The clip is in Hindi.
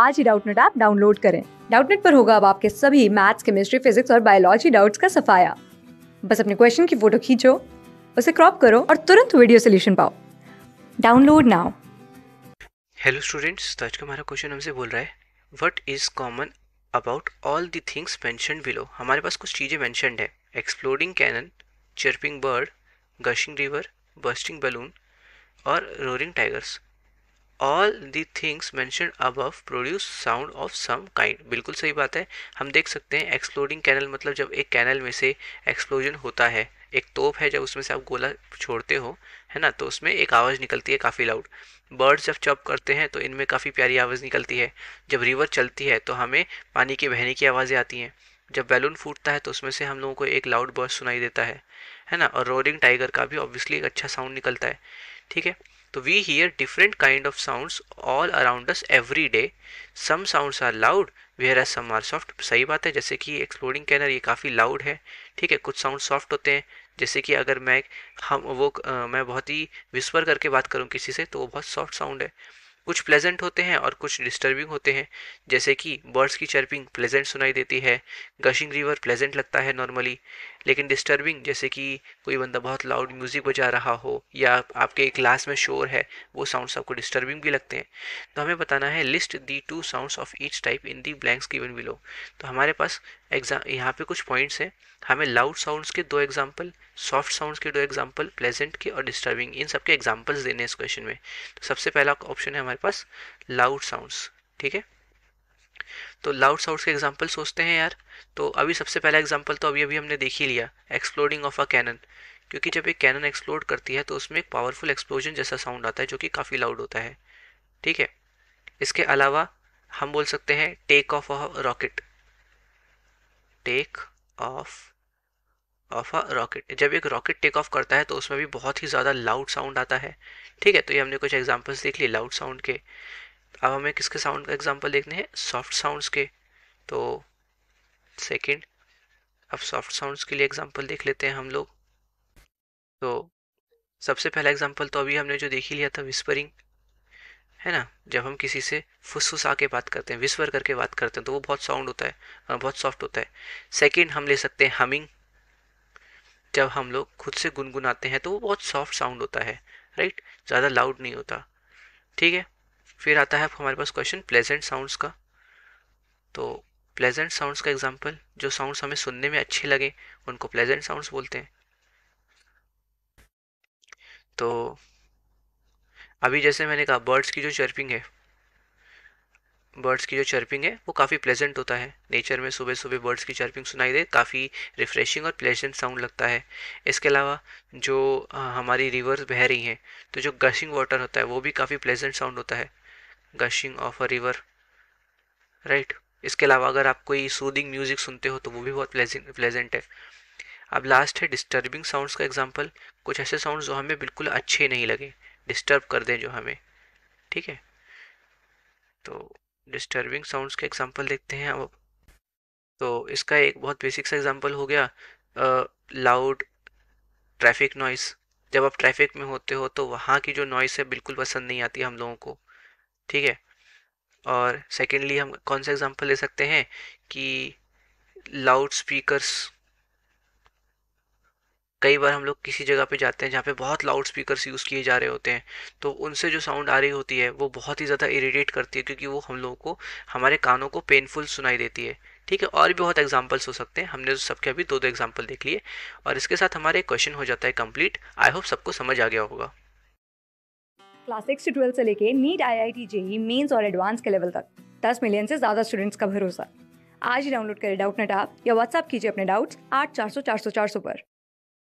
आज ही डाउटनेट ऐप डाउनलोड करें डाउटनेट पर होगा अब आपके सभी मैथ्स केमिस्ट्री फिजिक्स और बायोलॉजी डाउट्स का सफाया बस अपने क्वेश्चन की फोटो खींचो उसे क्रॉप करो और तुरंत वीडियो सोल्यूशन पाओ डाउनलोड नाउ हेलो स्टूडेंट्स तो आज का हमारा क्वेश्चन हमसे बोल रहा है what is common about all the things mentioned below हमारे पास कुछ चीज़ें मैंशनड है exploding cannon chirping bird gushing river bursting balloon और roaring tigers all the things mentioned above produce sound of some kind बिल्कुल सही बात है हम देख सकते हैं एक्सप्लोडिंग कैनल मतलब जब एक कैनल में से एक्सप्लोजन होता है एक तोप है जब उसमें से आप गोला छोड़ते हो है ना तो उसमें एक आवाज़ निकलती है काफ़ी लाउड बर्ड्स जब चॉप करते हैं तो इनमें काफ़ी प्यारी आवाज़ निकलती है जब रिवर चलती है तो हमें पानी के बहने की आवाज़ें आती हैं जब बैलून फूटता है तो उसमें से हम लोगों को एक लाउड बर्ड सुनाई देता है है ना और रोरिंग टाइगर का भी ऑब्वियसली एक अच्छा साउंड निकलता है ठीक है तो we hear different kind of sound all around every day some Some are loud where are some are soft सही बात है जैसे कि एक्सप्लोरिंग कैनर ये काफ़ी लाउड है ठीक है कुछ साउंड सॉफ्ट होते हैं जैसे कि अगर मैं हम वो आ, मैं बहुत ही विस्पर करके बात करूँ किसी से तो वो बहुत सॉफ्ट साउंड है कुछ प्लेजेंट होते हैं और कुछ डिस्टर्बिंग होते हैं जैसे कि बर्ड्स की चर्पिंग प्लेजेंट सुनाई देती है गशिंग रिवर प्लेजेंट लगता है नॉर्मली लेकिन डिस्टर्बिंग जैसे कि कोई बंदा बहुत लाउड म्यूज़िक बजा रहा हो या आपके क्लास में शोर है वो साउंड्स आपको डिस्टर्बिंग भी लगते हैं तो हमें बताना है list the two sounds of each type in the blanks given below तो हमारे पास एग्जाम यहाँ पे कुछ पॉइंट्स हैं हमें लाउड साउंड्स के दो एग्जाम्पल सॉफ्ट साउंड्स के दो एग्जाम्पल प्लेजेंट के और डिस्टर्बिंग इन सब के एग्जाम्पल्स देने इस क्वेश्चन में तो सबसे पहला ऑप्शन है हमारे पास लाउड साउंड्स ठीक है तो लाउड साउंड्स के एग्जाम्पल सोचते हैं यार तो अभी सबसे पहला एग्जाम्पल तो अभी अभी हमने देख ही लिया एक्सप्लोडिंग ऑफ अ कैनन क्योंकि जब एक कैनन एक्सप्लोड करती है तो उसमें एक पावरफुल एक्सप्लोजन जैसा साउंड आता है जो कि काफ़ी लाउड होता है ठीक है इसके अलावा हम बोल सकते हैं take off a rocket take off of a rocket जब एक रॉकेट टेक ऑफ करता है तो उसमें भी बहुत ही ज़्यादा लाउड साउंड आता है ठीक है तो ये हमने कुछ एग्जांपल्स देख लिए लाउड साउंड के अब हमें किसके साउंड का एग्जांपल देखने हैं सॉफ्ट साउंड्स के तो सेकंड अब सॉफ्ट साउंड्स के लिए एग्जांपल देख लेते हैं हम लोग तो सबसे पहला एग्जाम्पल तो अभी हमने जो देख ही लिया था विस्परिंग है ना जब हम किसी से फुसफुस के बात करते हैं विस्वर करके बात करते हैं तो वो बहुत साउंड होता है बहुत सॉफ्ट होता है सेकेंड हम ले सकते हैं हमिंग जब हम लोग खुद से गुनगुनाते हैं तो वो बहुत सॉफ्ट साउंड होता है राइट ज़्यादा लाउड नहीं होता ठीक है फिर आता है हमारे पास क्वेश्चन प्लेजेंट साउंड्स का तो प्लेजेंट साउंड्स का एग्जाम्पल जो साउंड्स हमें सुनने में अच्छे लगे उनको प्लेजेंट साउंड्स बोलते हैं तो अभी जैसे मैंने कहा बर्ड्स की जो चर्पिंग है बर्ड्स की जो चर्पिंग है वो काफ़ी प्लेजेंट होता है नेचर में सुबह सुबह बर्ड्स की चर्पिंग सुनाई दे काफ़ी रिफ्रेशिंग और प्लेजेंट साउंड लगता है इसके अलावा जो हमारी रिवर्स बह रही हैं तो जो गशिंग वाटर होता है वो भी काफ़ी प्लेजेंट साउंड होता है gushing of a river right इसके अलावा अगर आप कोई सूदिंग म्यूज़िक सुनते हो तो वो भी बहुत प्लेजेंट है अब लास्ट है डिस्टर्बिंग साउंड्स का एग्जाम्पल कुछ ऐसे साउंड जो हमें बिल्कुल अच्छे नहीं लगे डिस्टर्ब कर दें जो हमें ठीक है तो डिस्टर्बिंग साउंड्स के एग्जांपल देखते हैं अब तो इसका एक बहुत बेसिक सा एग्जांपल हो गया लाउड ट्रैफिक नॉइस जब आप ट्रैफिक में होते हो तो वहाँ की जो नॉइस है बिल्कुल पसंद नहीं आती हम लोगों को ठीक है और सेकेंडली हम कौन सा एग्ज़ाम्पल ले सकते हैं कि लाउड स्पीकर्स कई बार हम लोग किसी जगह पे जाते हैं जहाँ पे बहुत लाउड स्पीकर यूज़ किए जा रहे होते हैं तो उनसे जो साउंड आ रही होती है वो बहुत ही ज़्यादा इरीटेट करती है क्योंकि वो हम लोगों को हमारे कानों को पेनफुल सुनाई देती है ठीक है और भी बहुत एग्जाम्पल्स हो सकते हैं हमने सबके अभी दो दो एग्जाम्पल देख लिए और इसके साथ हमारे क्वेश्चन हो जाता है कम्प्लीट आई होप सबको समझ आ गया होगा क्लास सिक्स से ट्वेल्थ से लेके NEET I I T JEE Mains और एडवांस के लेवल तक दस मिलियन से ज़्यादा स्टूडेंट्स का भरोसा आज ही डाउनलोड करें डाउट नेट आप या व्हाट्सअप कीजिए अपने डाउट्स आठ चार सौ चार सौ चार सौ पर